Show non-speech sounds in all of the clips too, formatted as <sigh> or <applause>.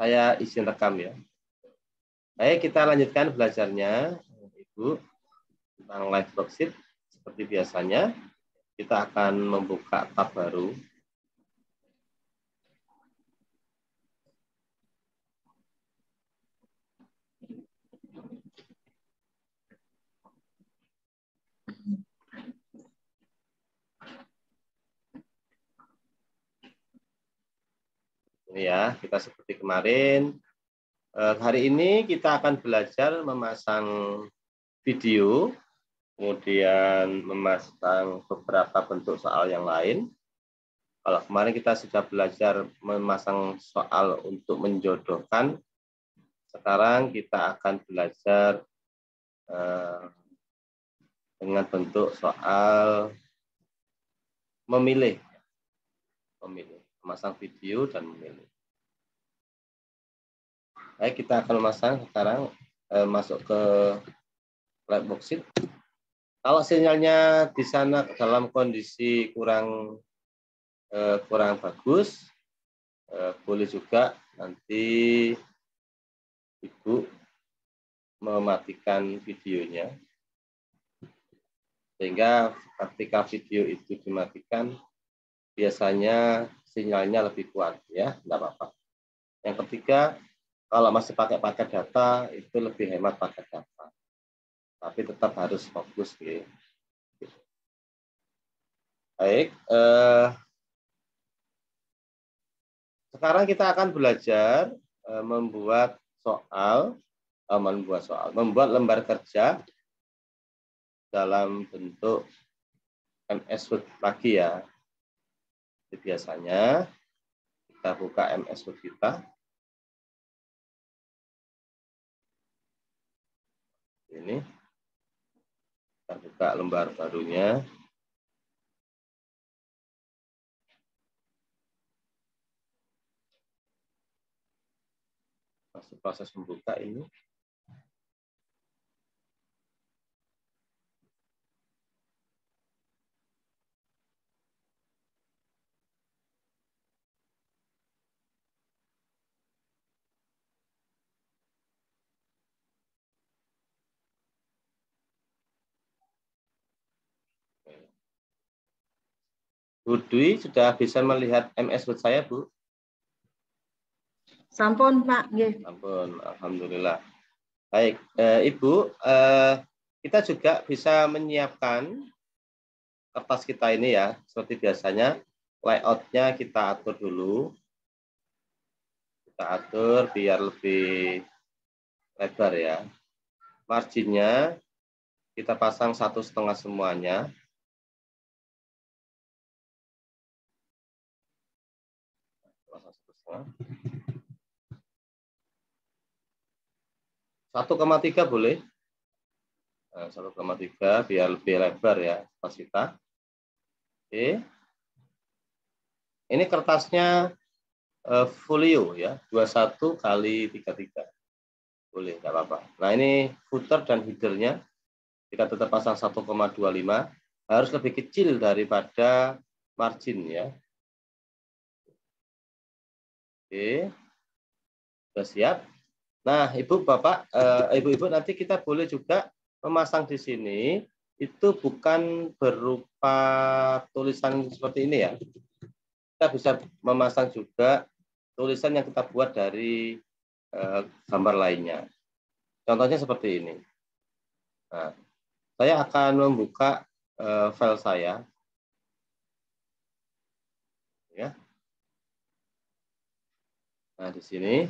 saya izin rekam ya. Baik, kita lanjutkan belajarnya, Ibu, tentang live worksheet. Seperti biasanya, kita akan membuka tab baru Ini ya, kita seperti kemarin. Eh, hari ini kita akan belajar memasang video, kemudian memasang beberapa bentuk soal yang lain. Kalau kemarin kita sudah belajar memasang soal untuk menjodohkan, sekarang kita akan belajar eh, dengan bentuk soal memilih memilih memasang video dan memilih Baik, kita akan memasang sekarang eh, masuk ke light boxing. Kalau sinyalnya di sana dalam kondisi kurang eh, kurang bagus, eh, boleh juga nanti Ibu mematikan videonya. Sehingga ketika video itu dimatikan, biasanya sinyalnya lebih kuat ya, tidak apa-apa. Yang ketiga, kalau masih pakai paket data itu lebih hemat paket data tapi tetap harus fokus di. baik eh, sekarang kita akan belajar eh, membuat soal eh, membuat soal membuat lembar kerja dalam bentuk MS Word lagi ya biasanya kita buka MS Word kita sini. Kita buka lembar barunya. Masih proses membuka ini. Bu Dwi sudah bisa melihat MS Word saya, Bu? Sampun, Pak. Sampun, alhamdulillah. Baik, eh, Ibu, eh, kita juga bisa menyiapkan kertas kita ini ya, seperti biasanya layoutnya kita atur dulu. Kita atur biar lebih lebar ya. Marginnya kita pasang satu setengah semuanya. satu koma tiga boleh. Eh, satu koma tiga biar lebih lebar ya pas kita. Oke. Ini kertasnya eh, folio ya, dua satu kali tiga tiga Boleh, nggak apa-apa. Nah ini footer dan headernya. Kita tetap pasang 1,25. Harus lebih kecil daripada margin ya. Oke. Sudah siap? Nah, Ibu Bapak, eh, Ibu-ibu uh, nanti kita boleh juga memasang di sini itu bukan berupa tulisan seperti ini ya. Kita bisa memasang juga tulisan yang kita buat dari uh, gambar lainnya. Contohnya seperti ini. Nah, saya akan membuka uh, file saya. Ya. Nah, di sini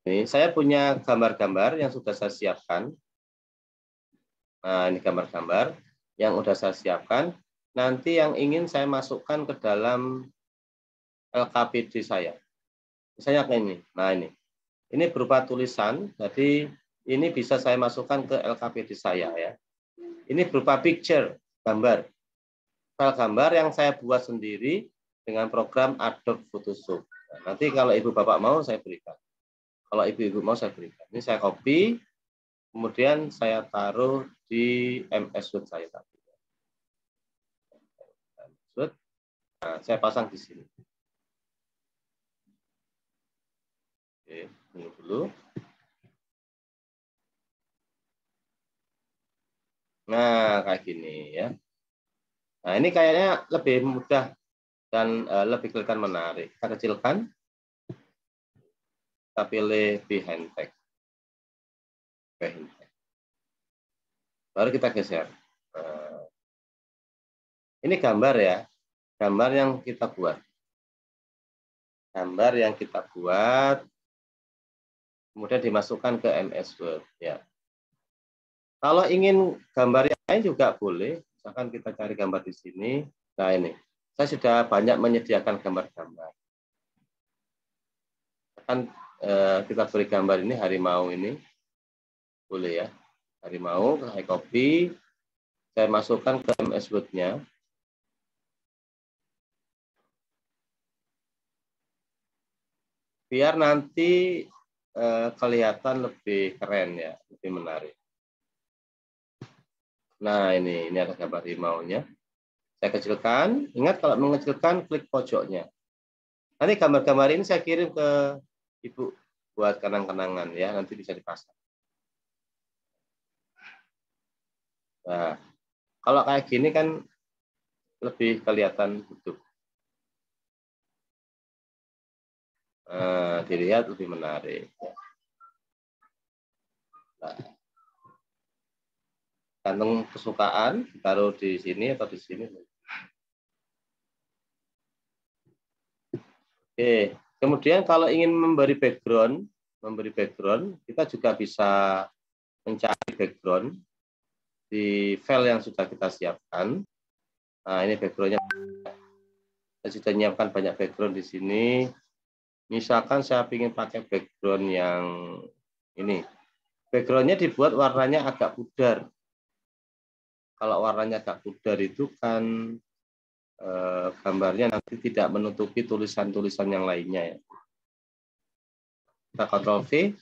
Oke, saya punya gambar-gambar yang sudah saya siapkan. Nah, ini gambar-gambar yang sudah saya siapkan. Nanti yang ingin saya masukkan ke dalam LKPD saya. Misalnya kayak ini. Nah, ini. Ini berupa tulisan, jadi ini bisa saya masukkan ke LKPD saya ya. Ini berupa picture, gambar. File gambar yang saya buat sendiri dengan program Adobe Photoshop. Nah, nanti kalau Ibu Bapak mau saya berikan. Kalau ibu-ibu mau saya berikan. Ini saya copy, kemudian saya taruh di MS Word saya tadi. MS Word. Nah, saya pasang di sini. Oke, tunggu dulu. Nah, kayak gini ya. Nah, ini kayaknya lebih mudah dan eh, lebih kelihatan menarik. Kita kecilkan kita pilih behind behind text. Baru kita geser. Eh, ini gambar ya, gambar yang kita buat. Gambar yang kita buat, kemudian dimasukkan ke MS Word. Ya. Kalau ingin gambar yang lain juga boleh. Misalkan kita cari gambar di sini. Nah ini, saya sudah banyak menyediakan gambar-gambar. Akan -gambar eh, kita beri gambar ini harimau ini. Boleh ya. Harimau, saya copy. Saya masukkan ke MS Word-nya. Biar nanti eh, kelihatan lebih keren ya, lebih menarik. Nah, ini ini ada gambar nya. Saya kecilkan. Ingat kalau mengecilkan klik pojoknya. Nanti gambar-gambar ini saya kirim ke Ibu buat kenang-kenangan ya, nanti bisa dipasang. Nah, kalau kayak gini kan lebih kelihatan hidup. Nah, dilihat lebih menarik. Nah, gantung kesukaan baru di sini atau di sini. Oke. Kemudian kalau ingin memberi background, memberi background, kita juga bisa mencari background di file yang sudah kita siapkan. Nah, ini backgroundnya. Saya sudah menyiapkan banyak background di sini. Misalkan saya ingin pakai background yang ini. Backgroundnya dibuat warnanya agak pudar. Kalau warnanya agak pudar itu kan Eh, gambarnya nanti tidak menutupi tulisan-tulisan yang lainnya ya. Kita kontrol V.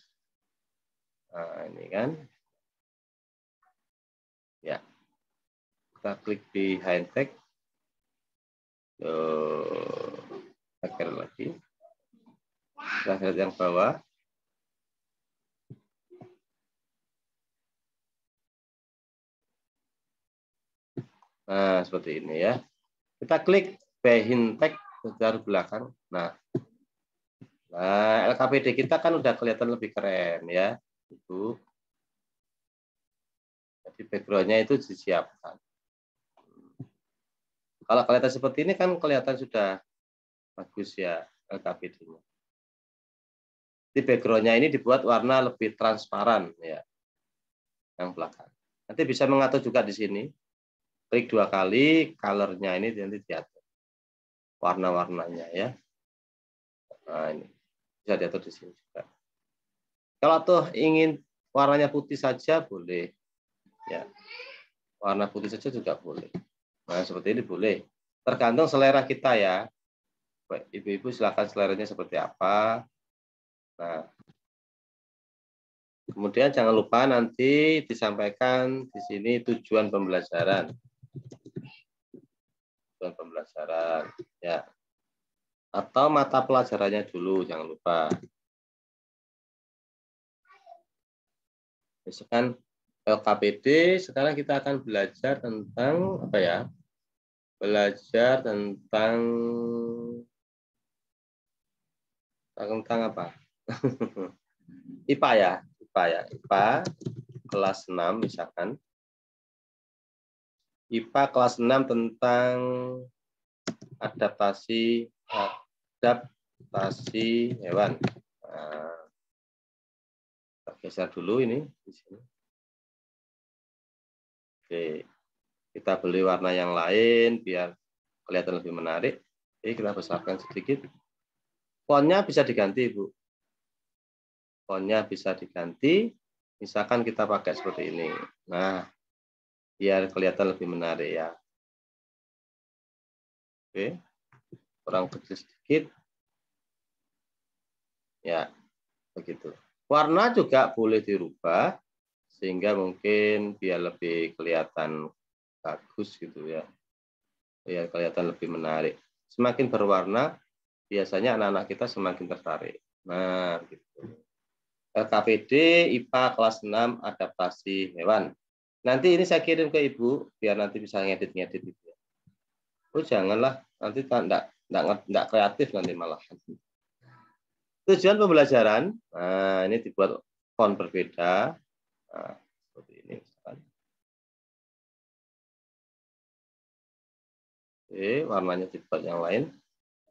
Nah, ini kan. Ya. Kita klik di high tech. Akhir lagi. Kita yang bawah. Nah, seperti ini ya. Kita klik behintek sejar belakang. Nah, nah LKPD kita kan udah kelihatan lebih keren ya, Ibu. Jadi backgroundnya itu disiapkan. Kalau kelihatan seperti ini kan kelihatan sudah bagus ya LKPD-nya. Di backgroundnya ini dibuat warna lebih transparan ya, yang belakang. Nanti bisa mengatur juga di sini klik dua kali colornya ini nanti diatur warna-warnanya ya nah ini bisa diatur di sini juga kalau tuh ingin warnanya putih saja boleh ya warna putih saja juga boleh nah seperti ini boleh tergantung selera kita ya ibu-ibu silakan seleranya seperti apa nah Kemudian jangan lupa nanti disampaikan di sini tujuan pembelajaran melakukan pembelajaran ya atau mata pelajarannya dulu jangan lupa misalkan LKPD sekarang kita akan belajar tentang apa ya belajar tentang tentang apa <laughs> IPA ya IPA ya IPA kelas 6 misalkan IPA kelas 6 tentang adaptasi adaptasi hewan. Nah, kita dulu ini di sini. Oke, kita beli warna yang lain biar kelihatan lebih menarik. Oke, kita besarkan sedikit. Fontnya bisa diganti, Bu. Fontnya bisa diganti. Misalkan kita pakai seperti ini. Nah, biar kelihatan lebih menarik ya. Oke, kurang kecil sedikit. Ya, begitu. Warna juga boleh dirubah sehingga mungkin biar lebih kelihatan bagus gitu ya. Biar kelihatan lebih menarik. Semakin berwarna, biasanya anak-anak kita semakin tertarik. Nah, gitu. LKPD IPA kelas 6 adaptasi hewan. Nanti ini saya kirim ke ibu biar nanti bisa ngedit-ngedit itu Oh janganlah nanti tak tidak tidak kreatif nanti malah. Tujuan pembelajaran, nah, ini dibuat font berbeda. Nah, seperti ini misalkan. Oke, warnanya dibuat yang lain,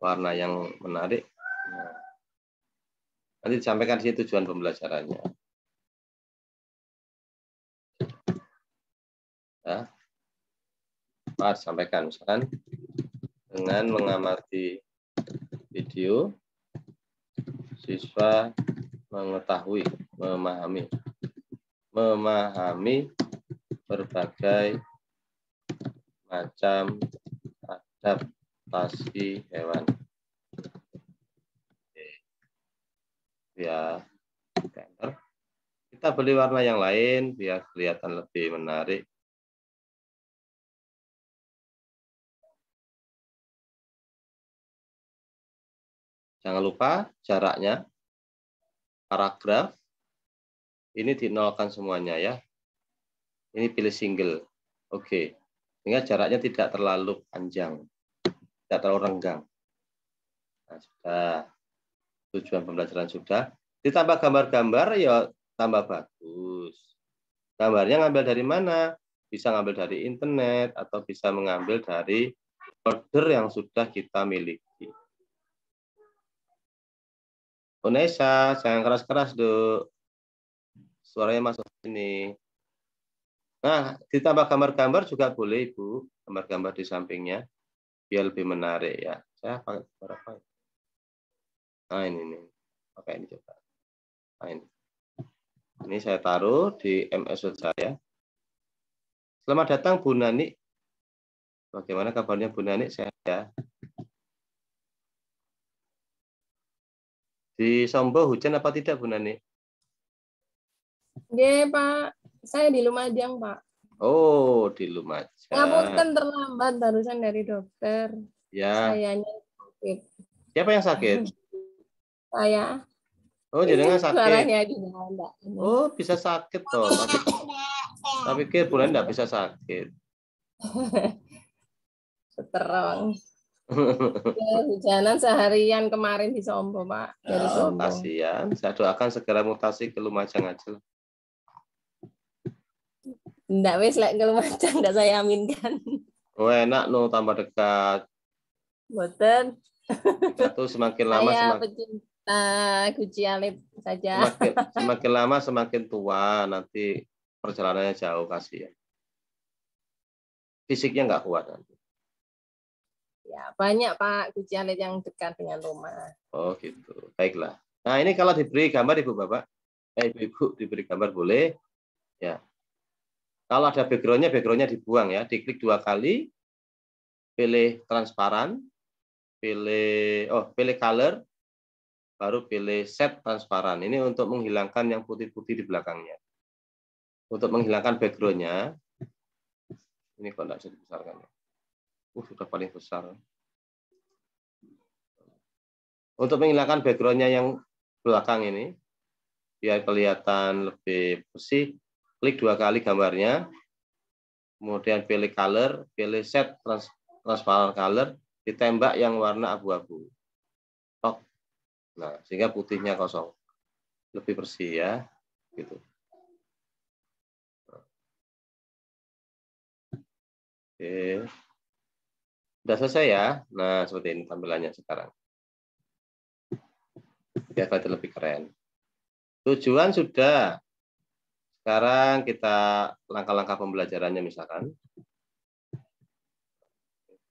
warna yang menarik. Nah, nanti disampaikan di tujuan pembelajarannya. ya, Pak sampaikan misalkan dengan mengamati video siswa mengetahui memahami memahami berbagai macam adaptasi hewan ya kita beli warna yang lain biar kelihatan lebih menarik Jangan lupa jaraknya, paragraf, ini dinolkan semuanya ya. Ini pilih single. Oke. Okay. Sehingga jaraknya tidak terlalu panjang. Tidak terlalu renggang. Nah, sudah. Tujuan pembelajaran sudah. Ditambah gambar-gambar ya tambah bagus. Gambarnya ngambil dari mana? Bisa ngambil dari internet atau bisa mengambil dari folder yang sudah kita miliki Unesa, jangan keras-keras, do. Suaranya masuk sini. Nah, ditambah gambar-gambar juga boleh, Ibu. Gambar-gambar di sampingnya. Biar lebih menarik ya. Saya pakai berapa? Nah, ini ah, nih. Pakai ini coba. Nah, ini. Ini saya taruh di MS Word saya. Selamat datang Bu Nani. Bagaimana kabarnya Bu Nani? Saya. Di Sombo hujan apa tidak, Bu Nani? Nggih, Pak. Saya di Lumajang, Pak. Oh, di Lumajang. Ngapunten terlambat barusan dari dokter. Ya. Sayanya sakit. Siapa yang sakit? <laughs> Saya. Oh, nggak sakit. Suaranya juga Oh, bisa sakit toh. Tapi kira bulan nggak bisa sakit. <laughs> Terang. <laughs> Hujanan seharian kemarin di Sombo, Pak. Ya, Dari oh, Kasihan. Saya doakan segera mutasi ke Lumajang aja. Enggak wes lek ke Lumajang enggak saya aminkan. Oh, enak no tambah dekat. Boten. Satu semakin lama saya semakin pecinta Guci Alip saja. Semakin, <laughs> semakin lama semakin tua nanti perjalanannya jauh kasihan. Fisiknya enggak kuat nanti. Ya, banyak Pak Gujialit yang dekat dengan rumah. Oh gitu. Baiklah. Nah, ini kalau diberi gambar Ibu Bapak, eh, Ibu-ibu diberi gambar boleh. Ya. Kalau ada backgroundnya, backgroundnya dibuang ya. Diklik dua kali, pilih transparan, pilih oh pilih color, baru pilih set transparan. Ini untuk menghilangkan yang putih-putih di belakangnya. Untuk menghilangkan backgroundnya, ini kok tidak bisa dibesarkan ya. Uh, sudah paling besar. Untuk menghilangkan backgroundnya yang belakang ini, biar kelihatan lebih bersih, klik dua kali gambarnya, kemudian pilih color, pilih set trans transparent color, ditembak yang warna abu-abu. Tok. Nah, sehingga putihnya kosong. Lebih bersih ya. Gitu. Oke. Okay. Sudah selesai ya. Nah, seperti ini tampilannya sekarang. Biar kelihatan lebih keren. Tujuan sudah. Sekarang kita langkah-langkah pembelajarannya misalkan.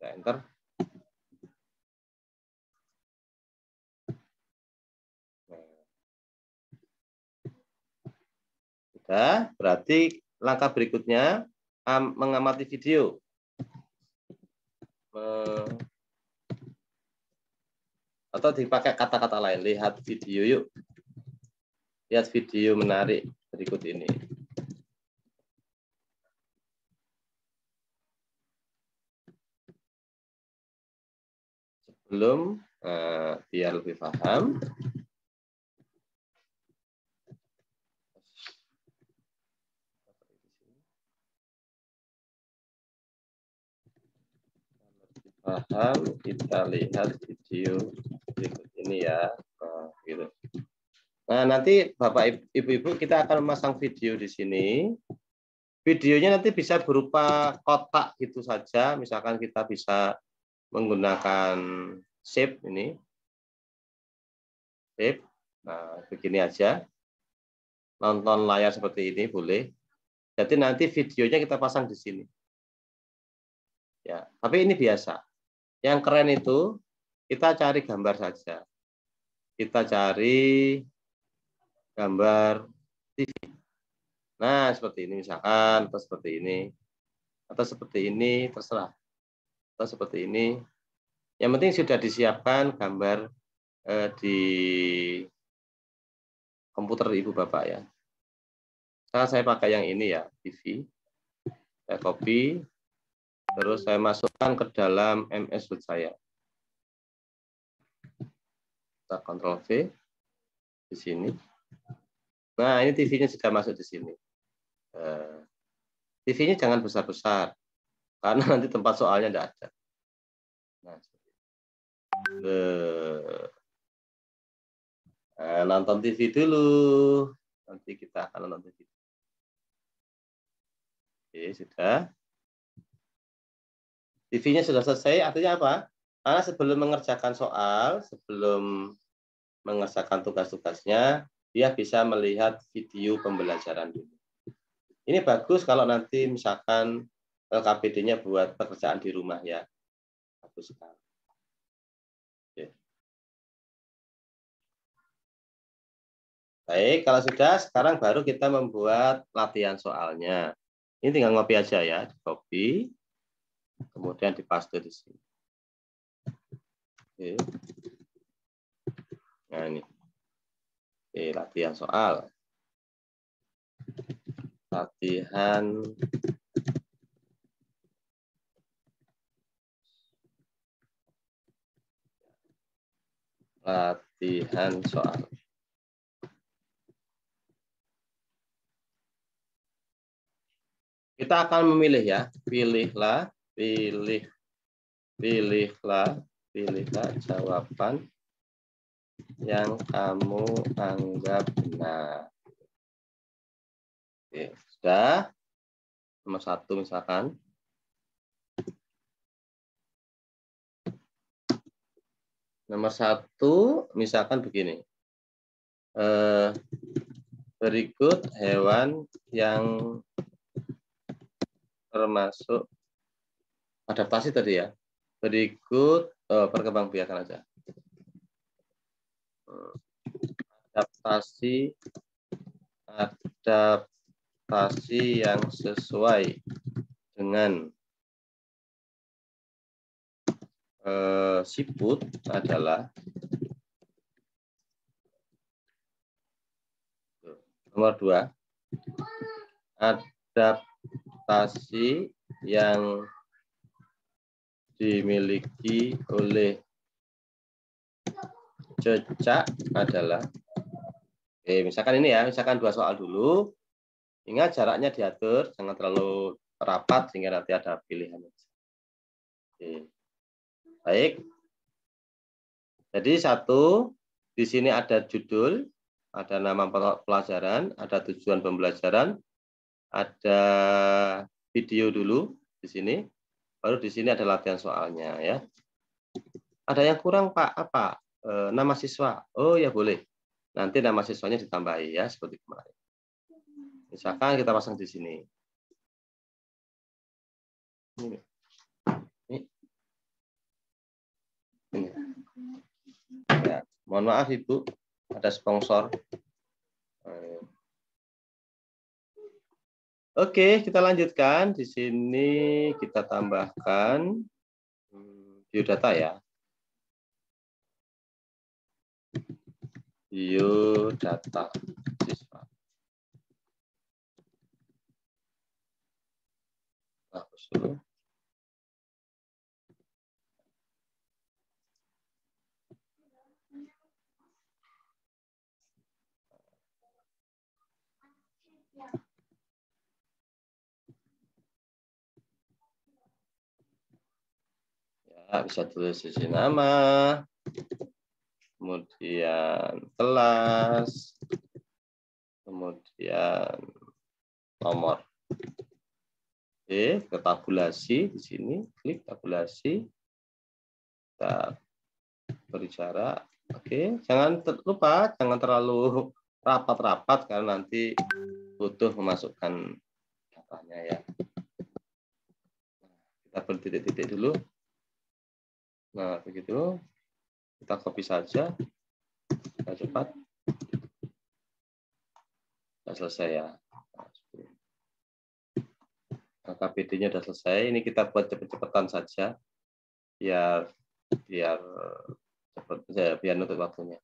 Kita enter. Sudah, berarti langkah berikutnya mengamati video. Eh, atau dipakai kata-kata lain. Lihat video yuk. Lihat video menarik berikut ini. Sebelum uh, biar lebih paham, paham kita lihat video berikut ini ya nah, gitu nah nanti bapak ibu-ibu kita akan memasang video di sini videonya nanti bisa berupa kotak gitu saja misalkan kita bisa menggunakan shape ini shape nah begini aja nonton layar seperti ini boleh jadi nanti videonya kita pasang di sini ya tapi ini biasa yang keren itu kita cari gambar saja. Kita cari gambar TV. Nah, seperti ini misalkan, atau seperti ini, atau seperti ini, terserah. Atau seperti ini. Yang penting sudah disiapkan gambar eh, di komputer Ibu Bapak ya. saya pakai yang ini ya, TV. Saya copy, Terus saya masukkan ke dalam MS Word saya. Kita kontrol V di sini. Nah, ini TV-nya sudah masuk di sini. Eh, TV-nya jangan besar-besar, karena <laughs> nanti tempat soalnya tidak ada. Nah, nah, nonton TV dulu. Nanti kita akan nonton TV. Oke, sudah tv nya sudah selesai, artinya apa? Karena sebelum mengerjakan soal, sebelum mengerjakan tugas-tugasnya, dia bisa melihat video pembelajaran dulu. Ini bagus kalau nanti misalkan LKPD-nya buat pekerjaan di rumah ya. Bagus sekali. Oke. Baik, kalau sudah sekarang baru kita membuat latihan soalnya. Ini tinggal ngopi aja ya, copy kemudian dipaste di sini. Oke. Nah ini. Oke, latihan soal. Latihan latihan soal. Kita akan memilih ya, pilihlah Pilih. Pilihlah, pilihlah jawaban yang kamu anggap benar. Oke, sudah. Nomor satu misalkan. Nomor satu, misalkan begini. Eh, berikut hewan yang termasuk adaptasi tadi ya. Berikut perkembangan eh, perkembangbiakan aja. Adaptasi adaptasi yang sesuai dengan eh, siput adalah nomor dua adaptasi yang dimiliki oleh jejak adalah Oke, eh, misalkan ini ya, misalkan dua soal dulu. Ingat jaraknya diatur, jangan terlalu rapat sehingga nanti ada pilihan. Oke. Baik. Jadi satu, di sini ada judul, ada nama pelajaran, ada tujuan pembelajaran, ada video dulu di sini, Baru di sini ada latihan soalnya ya. Ada yang kurang Pak apa? E, nama siswa. Oh ya boleh. Nanti nama siswanya ditambahi ya seperti kemarin. Misalkan kita pasang di sini. Ini. Ini. Ya. Mohon maaf Ibu, ada sponsor. E, Oke, kita lanjutkan. Di sini kita tambahkan hmm, biodata ya. Biodata siswa. Nah, dulu. bisa tulis di nama, kemudian kelas, kemudian nomor. Oke, kita tabulasi di sini, klik tabulasi. Kita berbicara, Oke, jangan lupa, jangan terlalu rapat-rapat karena nanti butuh memasukkan datanya ya. Kita bertitik-titik dulu. Nah, begitu Kita copy saja. Kita cepat. Sudah selesai ya. Nah, KPD-nya sudah selesai. Ini kita buat cepet-cepetan saja. Biar biar cepat ya, biar nutup waktunya.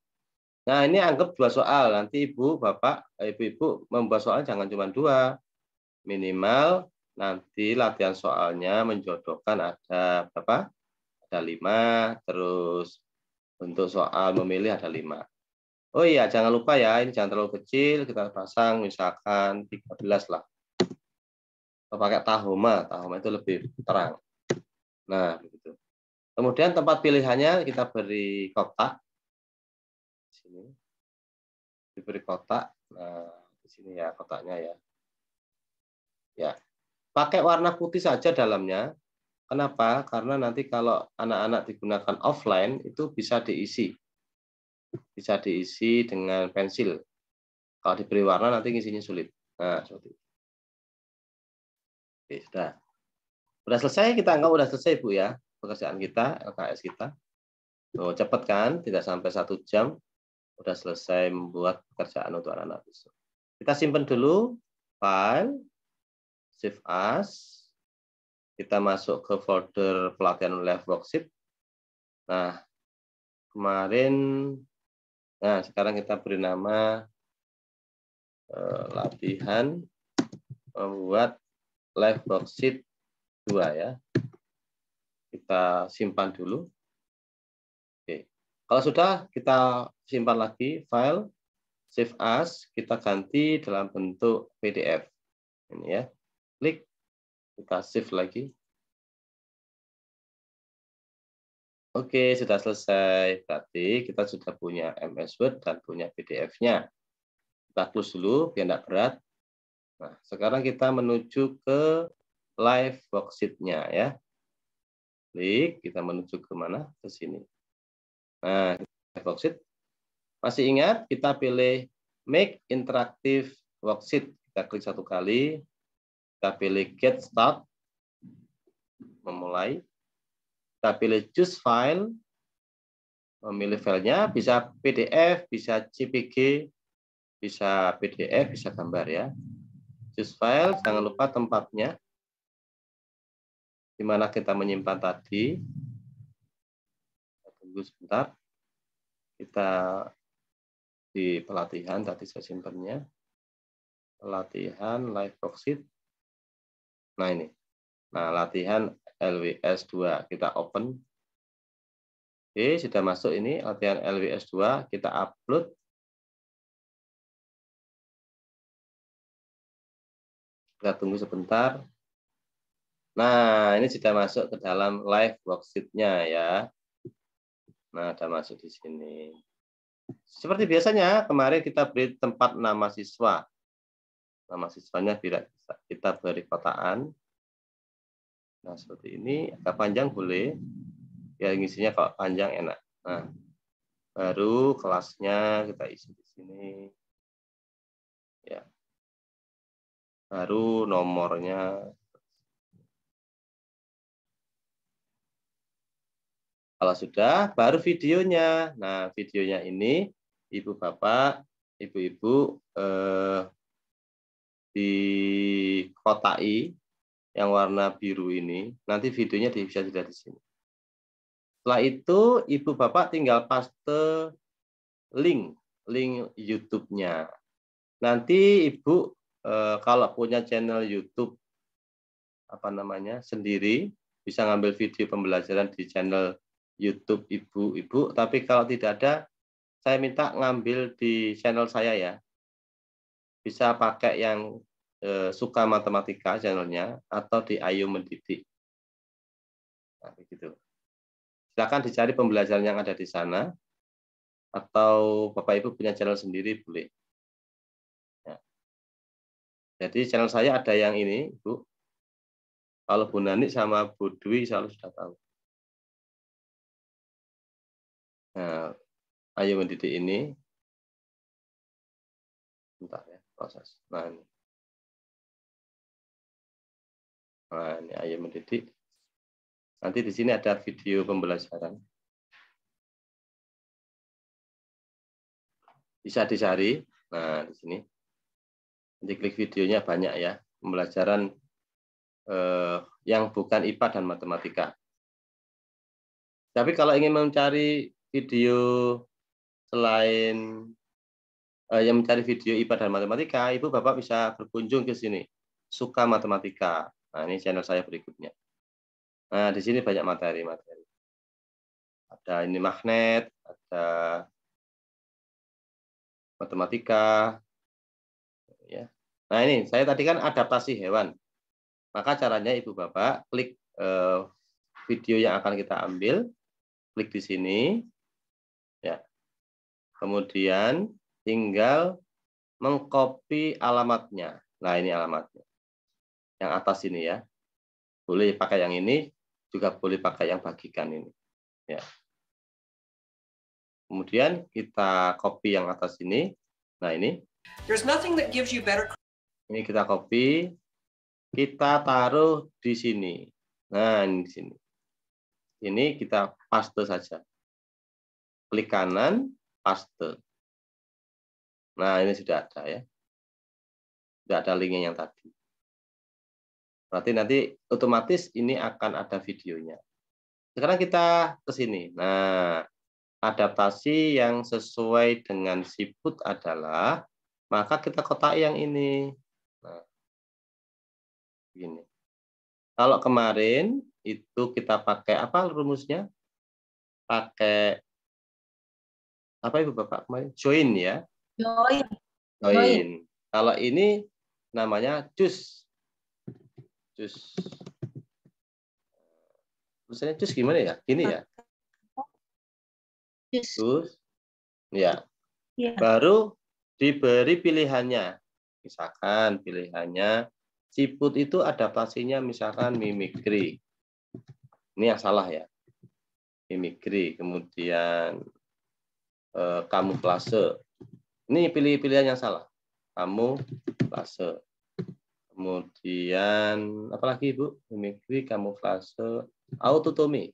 Nah, ini anggap dua soal. Nanti Ibu, Bapak, eh, Ibu-ibu membuat soal jangan cuma dua. Minimal nanti latihan soalnya menjodohkan ada berapa? ada lima, terus untuk soal memilih ada lima. Oh iya, jangan lupa ya, ini jangan terlalu kecil, kita pasang misalkan 13 lah. Kita pakai tahoma, tahoma itu lebih terang. Nah, begitu. Kemudian tempat pilihannya kita beri kotak. Di sini. Diberi kotak. Nah, di sini ya kotaknya ya. Ya. Pakai warna putih saja dalamnya, Kenapa? Karena nanti kalau anak-anak digunakan offline itu bisa diisi. Bisa diisi dengan pensil. Kalau diberi warna nanti isinya sulit. Nah, seperti Oke, sudah. Sudah selesai kita anggap sudah selesai Bu ya pekerjaan kita, LKS kita. Oh, cepat kan? Tidak sampai satu jam sudah selesai membuat pekerjaan untuk anak-anak besok. Kita simpan dulu file, save as, kita masuk ke folder pelatihan live worksheet. Nah, kemarin nah sekarang kita beri nama eh, latihan membuat live worksheet 2 ya. Kita simpan dulu. Oke. Kalau sudah kita simpan lagi file save as, kita ganti dalam bentuk PDF. Ini ya. Klik kita save lagi. Oke, sudah selesai. Berarti kita sudah punya MS Word dan punya PDF-nya. Kita close dulu biar tidak berat. Nah, sekarang kita menuju ke live worksheet-nya ya. Klik, kita menuju ke mana? Ke sini. Nah, live worksheet. Masih ingat, kita pilih make interactive worksheet. Kita klik satu kali. Kita pilih get start, memulai. Kita pilih choose file, memilih filenya, bisa PDF, bisa JPG, bisa PDF, bisa gambar ya. Choose file, jangan lupa tempatnya. Di mana kita menyimpan tadi. Kita tunggu sebentar. Kita di pelatihan, tadi saya simpannya. Pelatihan live proxy Nah ini. Nah, latihan LWS 2 kita open. Oke, sudah masuk ini latihan LWS 2 kita upload. Kita tunggu sebentar. Nah, ini sudah masuk ke dalam live worksheet-nya ya. Nah, sudah masuk di sini. Seperti biasanya, kemarin kita beri tempat nama siswa nama siswanya tidak kita beri kotaan. Nah, seperti ini. Agak panjang boleh. Ya, ngisinya kalau panjang enak. Nah, baru kelasnya kita isi di sini. Ya. Baru nomornya. Kalau sudah, baru videonya. Nah, videonya ini Ibu Bapak, Ibu-ibu eh, di kota i yang warna biru ini. Nanti videonya bisa dilihat di sini. Setelah itu ibu bapak tinggal paste link link YouTube-nya. Nanti ibu eh, kalau punya channel YouTube apa namanya sendiri bisa ngambil video pembelajaran di channel YouTube ibu-ibu. Tapi kalau tidak ada, saya minta ngambil di channel saya ya bisa pakai yang e, suka matematika channelnya atau di Ayu Mendidik. Nah, gitu. Silakan dicari pembelajaran yang ada di sana atau Bapak Ibu punya channel sendiri boleh. Ya. Jadi channel saya ada yang ini, Bu. Kalau Bu Nani sama Bu Dwi selalu sudah tahu. Nah, Ayu mendidik ini. Bentar. Ya qasas lan lan ayat mendidik nanti di sini ada video pembelajaran bisa dicari nah di sini nanti klik videonya banyak ya pembelajaran eh, yang bukan IPA dan matematika tapi kalau ingin mencari video selain Eh, yang mencari video IPA dan matematika, Ibu Bapak bisa berkunjung ke sini. Suka Matematika. Nah, ini channel saya berikutnya. Nah, di sini banyak materi-materi. Ada ini magnet, ada matematika. Ya. Nah, ini saya tadi kan adaptasi hewan. Maka caranya Ibu Bapak klik eh, video yang akan kita ambil, klik di sini. Ya. Kemudian tinggal mengcopy alamatnya. Nah, ini alamatnya. Yang atas ini ya. Boleh pakai yang ini, juga boleh pakai yang bagikan ini. Ya. Kemudian kita copy yang atas ini. Nah, ini. There's nothing that gives you better Ini kita copy. Kita taruh di sini. Nah, ini di sini. Ini kita paste saja. Klik kanan, paste. Nah, ini sudah ada ya. Sudah ada linknya yang tadi. Berarti nanti otomatis ini akan ada videonya. Sekarang kita ke sini. Nah, adaptasi yang sesuai dengan siput adalah maka kita kotak yang ini. Nah, begini. Kalau kemarin itu kita pakai apa rumusnya? Pakai apa Ibu Bapak kemarin? Join ya. Join. Join. Join. Kalau ini namanya jus Cus. misalnya jus gimana ya? Gini ya. jus Ya. ya. Baru diberi pilihannya. Misalkan pilihannya siput itu adaptasinya misalkan mimikri. Ini yang salah ya. Mimikri, kemudian kamu eh, kamuflase, ini pilih-pilihan yang salah. kamu fase. Kemudian, apalagi Ibu? Mimikri, fase autotomi.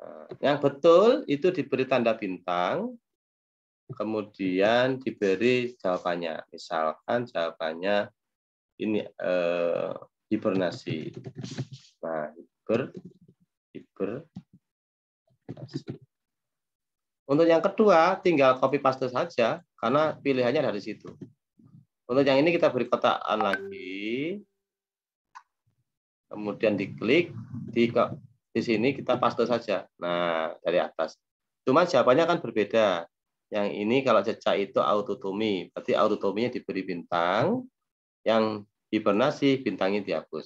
Nah, yang betul itu diberi tanda bintang, kemudian diberi jawabannya. Misalkan jawabannya ini eh, hibernasi. Nah, hiber, hibernasi. Untuk yang kedua, tinggal copy paste saja karena pilihannya dari situ. Untuk yang ini kita beri kotaan lagi. Kemudian diklik di di sini kita paste saja. Nah, dari atas. Cuma jawabannya kan berbeda. Yang ini kalau cecak itu autotomi, berarti autotominya diberi bintang. Yang hibernasi bintangnya dihapus.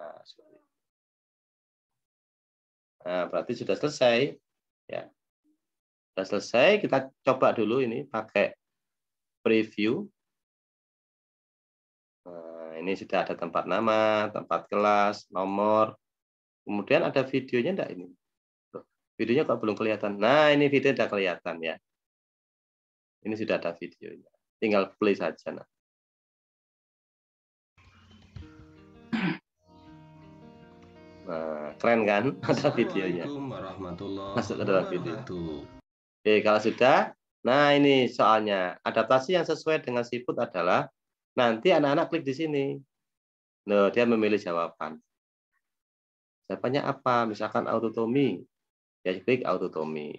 Nah, nah berarti sudah selesai. Ya. Sudah selesai, kita coba dulu ini pakai preview. Nah, ini sudah ada tempat nama, tempat kelas, nomor. Kemudian ada videonya enggak ini? videonya kok belum kelihatan. Nah, ini video sudah kelihatan ya. Ini sudah ada videonya. Tinggal play saja. Nah. Nah, keren kan? <laughs> Ada videonya. Masuk ke dalam video. Oke, kalau sudah, nah ini soalnya. Adaptasi yang sesuai dengan siput adalah nanti anak-anak klik di sini. Loh, dia memilih jawaban. Jawabannya apa? Misalkan autotomi. Ya, klik autotomi.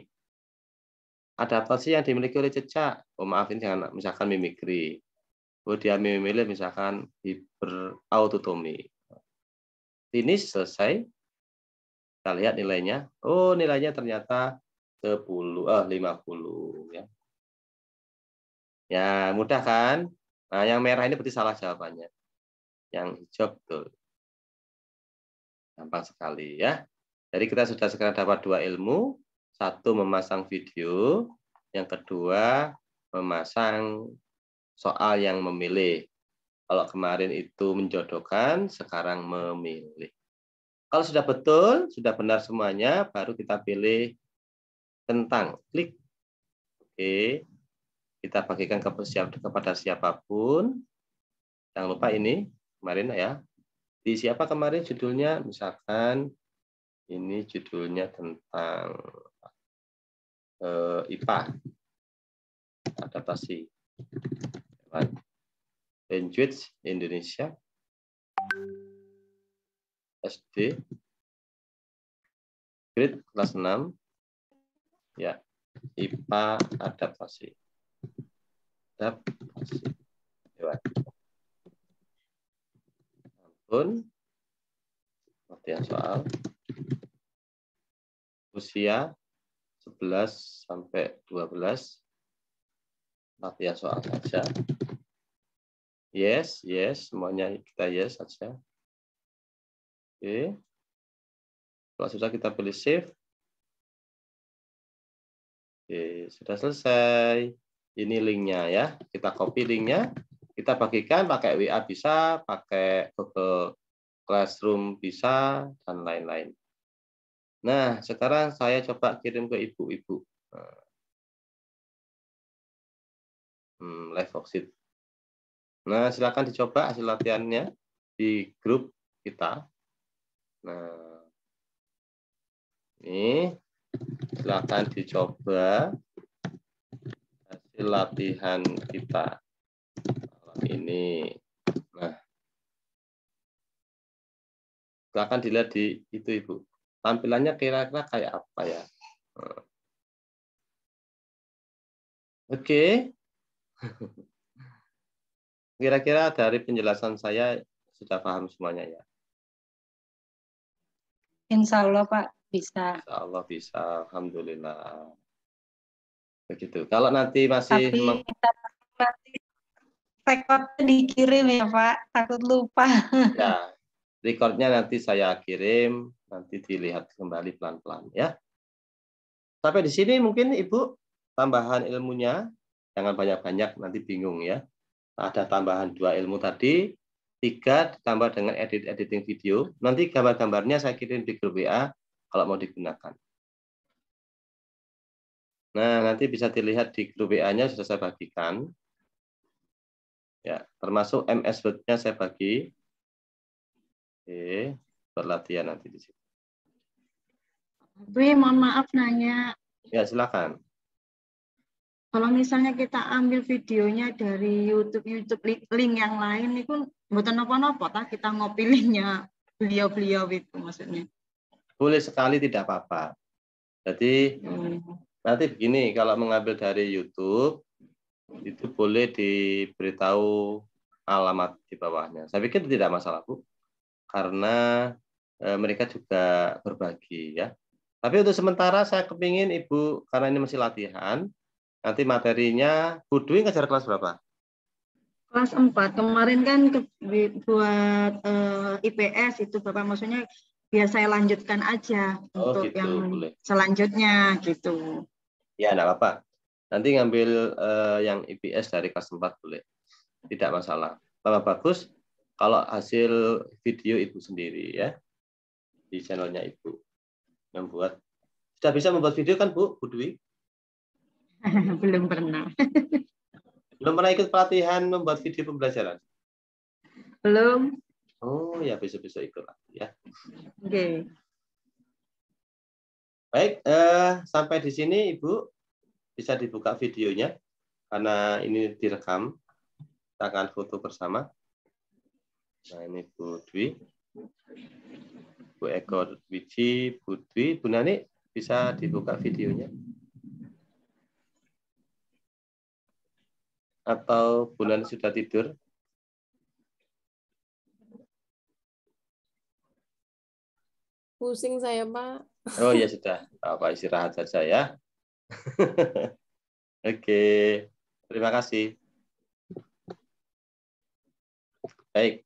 Adaptasi yang dimiliki oleh cecak. Oh, maaf, ini jangan misalkan mimikri. Oh, dia memilih misalkan hiperautotomi. Ini Finish, selesai. Kita lihat nilainya. Oh, nilainya ternyata 10 ah 50 ya. Ya, mudah kan? Nah, yang merah ini berarti salah jawabannya. Yang hijau betul. Gampang sekali ya. Jadi kita sudah sekarang dapat dua ilmu, satu memasang video, yang kedua memasang soal yang memilih. Kalau kemarin itu menjodohkan, sekarang memilih. Kalau sudah betul, sudah benar semuanya, baru kita pilih tentang klik oke kita bagikan ke siap, kepada siapapun jangan lupa ini kemarin ya di siapa kemarin judulnya misalkan ini judulnya tentang eh, IPA adaptasi language Indonesia SD grade kelas 6 ya IPA adaptasi adaptasi Dewan ya. ampun latihan soal usia 11 sampai 12 latihan soal saja yes yes semuanya kita yes saja oke okay. kalau sudah kita pilih save Oke, sudah selesai. Ini linknya ya. Kita copy linknya. Kita bagikan pakai WA bisa, pakai Google Classroom bisa, dan lain-lain. Nah, sekarang saya coba kirim ke ibu-ibu. Hmm, live oxid. Nah, silakan dicoba hasil latihannya di grup kita. Nah, ini silahkan dicoba hasil latihan kita malam ini. Nah, silakan dilihat di itu Ibu. Tampilannya kira-kira kayak apa ya? Hmm. Oke. Okay. <laughs> Kira-kira dari penjelasan saya sudah paham semuanya ya? Insya Allah Pak. Bisa. Insya Allah bisa. Alhamdulillah. Begitu. Kalau nanti masih Tapi nanti rekornya dikirim ya Pak. Takut lupa. <laughs> Ya. rekornya nanti saya kirim. Nanti dilihat kembali pelan-pelan ya. Sampai di sini mungkin Ibu tambahan ilmunya. Jangan banyak-banyak nanti bingung ya. Ada tambahan dua ilmu tadi, tiga ditambah dengan edit editing video. Nanti gambar-gambarnya saya kirim di grup WA kalau mau digunakan. Nah, nanti bisa dilihat di grup WA-nya sudah saya bagikan. Ya, termasuk MS Word-nya saya bagi. Oke, berlatihan nanti di sini. Dwi, mohon maaf nanya. Ya, silakan. Kalau misalnya kita ambil videonya dari YouTube, YouTube link yang lain, itu bukan apa-apa, kita ngopi linknya beliau-beliau itu maksudnya boleh sekali tidak apa-apa. Jadi hmm. nanti begini, kalau mengambil dari YouTube, itu boleh diberitahu alamat di bawahnya. Saya pikir tidak masalah, Bu. Karena e, mereka juga berbagi ya. Tapi untuk sementara saya kepingin Ibu, karena ini masih latihan, nanti materinya, Bu Dwi ngajar kelas berapa? Kelas 4. Kemarin kan ke, buat e, IPS itu Bapak, maksudnya biar saya lanjutkan aja oh, untuk gitu, yang boleh. selanjutnya gitu. Ya, enggak apa-apa. Nanti ngambil uh, yang IPS dari kelas 4 boleh. Tidak masalah. Bapak bagus kalau hasil video Ibu sendiri ya. Di channelnya Ibu. membuat Sudah bisa membuat video kan Bu, Bu Dwi? <laughs> Belum pernah. <laughs> Belum pernah ikut pelatihan membuat video pembelajaran? Belum. Oh ya besok-besok ikut lagi ya. Oke. Okay. Baik, eh, sampai di sini Ibu bisa dibuka videonya karena ini direkam. Kita akan foto bersama. Nah ini Bu Dwi, Bu Eko Wiji, Bu Dwi, Bu Nani bisa dibuka videonya. Atau bulan sudah tidur? Pusing saya, Pak. Oh ya sudah, Bapak istirahat saja ya. <laughs> Oke, terima kasih. Baik.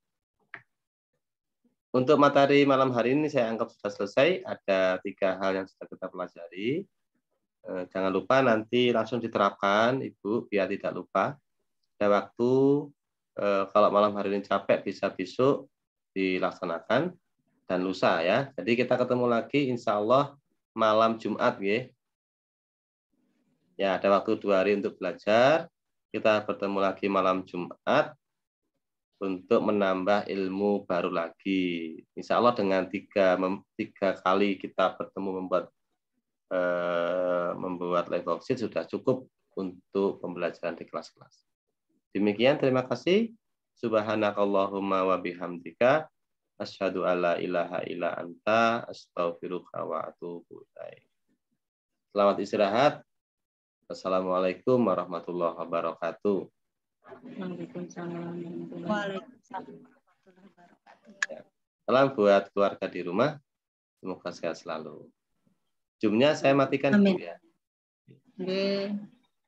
Untuk matahari malam hari ini saya anggap sudah selesai. Ada tiga hal yang sudah kita pelajari. E, jangan lupa nanti langsung diterapkan, Ibu, biar tidak lupa. Ada waktu, e, kalau malam hari ini capek, bisa besok dilaksanakan dan lusa ya. Jadi kita ketemu lagi insya Allah malam Jumat ya. Ya ada waktu dua hari untuk belajar. Kita bertemu lagi malam Jumat untuk menambah ilmu baru lagi. Insya Allah dengan tiga tiga kali kita bertemu membuat eh, membuat live sudah cukup untuk pembelajaran di kelas-kelas. Demikian terima kasih. Subhanakallahumma wabihamdika. Asyhadu alla ilaha illa anta astaghfiruka wa atubu Selamat istirahat. Assalamualaikum warahmatullahi wabarakatuh. Waalaikumsalam warahmatullahi wabarakatuh. Salam buat keluarga di rumah. Semoga sehat selalu. Jumnya saya matikan Amin. dulu ya. Amin.